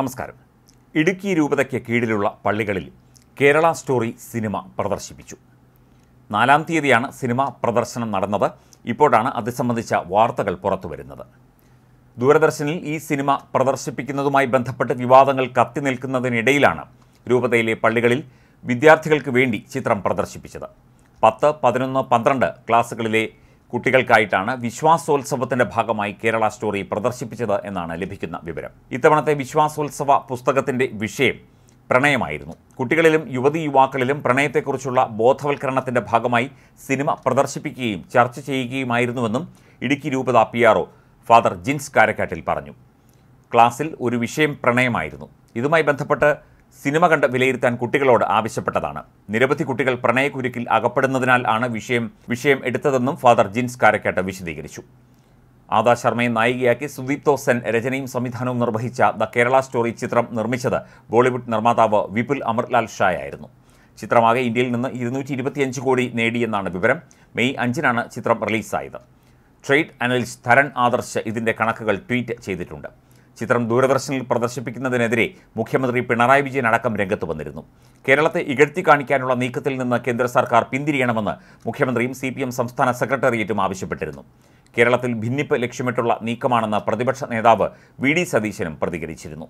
നമസ്കാരം ഇടുക്കി രൂപതയ്ക്ക് കീഴിലുള്ള പള്ളികളിൽ കേരള സ്റ്റോറി സിനിമ പ്രദർശിപ്പിച്ചു നാലാം തീയതിയാണ് സിനിമ പ്രദർശനം നടന്നത് ഇപ്പോഴാണ് അത് സംബന്ധിച്ച വാർത്തകൾ പുറത്തുവരുന്നത് ദൂരദർശനിൽ ഈ സിനിമ പ്രദർശിപ്പിക്കുന്നതുമായി ബന്ധപ്പെട്ട് വിവാദങ്ങൾ കത്തി നിൽക്കുന്നതിനിടയിലാണ് രൂപതയിലെ പള്ളികളിൽ വിദ്യാർത്ഥികൾക്ക് വേണ്ടി ചിത്രം പ്രദർശിപ്പിച്ചത് പത്ത് പതിനൊന്ന് പന്ത്രണ്ട് ക്ലാസ്സുകളിലെ കുട്ടികൾക്കായിട്ടാണ് വിശ്വാസോത്സവത്തിന്റെ ഭാഗമായി കേരള സ്റ്റോറി പ്രദർശിപ്പിച്ചത് എന്നാണ് ലഭിക്കുന്ന വിവരം ഇത്തവണത്തെ വിശ്വാസോത്സവ പുസ്തകത്തിന്റെ വിഷയം പ്രണയമായിരുന്നു കുട്ടികളിലും യുവതി യുവാക്കളിലും പ്രണയത്തെക്കുറിച്ചുള്ള ബോധവൽക്കരണത്തിന്റെ ഭാഗമായി സിനിമ പ്രദർശിപ്പിക്കുകയും ചർച്ച ചെയ്യുകയുമായിരുന്നുവെന്നും ഇടുക്കി രൂപത പി ആർ ഫാദർ ജിൻസ് കാരക്കാട്ടിൽ പറഞ്ഞു ക്ലാസ്സിൽ ഒരു വിഷയം പ്രണയമായിരുന്നു ഇതുമായി ബന്ധപ്പെട്ട് സിനിമ കണ്ട് വിലയിരുത്താൻ കുട്ടികളോട് ആവശ്യപ്പെട്ടതാണ് നിരവധി കുട്ടികൾ പ്രണയക്കുരുക്കിൽ അകപ്പെടുന്നതിനാൽ ആണ് വിഷയം വിഷയം എടുത്തതെന്നും ഫാദർ ജിൻസ് കാരക്കാട്ട് വിശദീകരിച്ചു ആദാ ശർമ്മയെ നായികയാക്കി സുദീപ് തോസൻ രചനയും സംവിധാനവും നിർവഹിച്ച ദ കേരള സ്റ്റോറി ചിത്രം നിർമ്മിച്ചത് ബോളിവുഡ് നിർമ്മാതാവ് വിപുൽ അമർലാൽ ആയിരുന്നു ചിത്രമാകെ ഇന്ത്യയിൽ നിന്ന് ഇരുന്നൂറ്റി ഇരുപത്തിയഞ്ച് കോടി നേടിയെന്നാണ് വിവരം മെയ് അഞ്ചിനാണ് ചിത്രം റിലീസായത് ട്രേഡ് അനലിസ്റ്റ് തരൺ ആദർശ് ഇതിൻ്റെ കണക്കുകൾ ട്വീറ്റ് ചെയ്തിട്ടുണ്ട് ചിത്രം ദൂരദർശനിൽ പ്രദർശിപ്പിക്കുന്നതിനെതിരെ മുഖ്യമന്ത്രി പിണറായി വിജയൻ അടക്കം രംഗത്ത് വന്നിരുന്നു കേരളത്തെ ഇകഴ്ത്തി കാണിക്കാനുള്ള നീക്കത്തിൽ നിന്ന് കേന്ദ്ര സർക്കാർ പിന്തിരിയണമെന്ന് മുഖ്യമന്ത്രിയും സി സംസ്ഥാന സെക്രട്ടേറിയറ്റും ആവശ്യപ്പെട്ടിരുന്നു കേരളത്തിൽ ഭിന്നിപ്പ് ലക്ഷ്യമിട്ടുള്ള നീക്കമാണെന്ന് പ്രതിപക്ഷ നേതാവ് വി ഡി സതീശനും പ്രതികരിച്ചിരുന്നു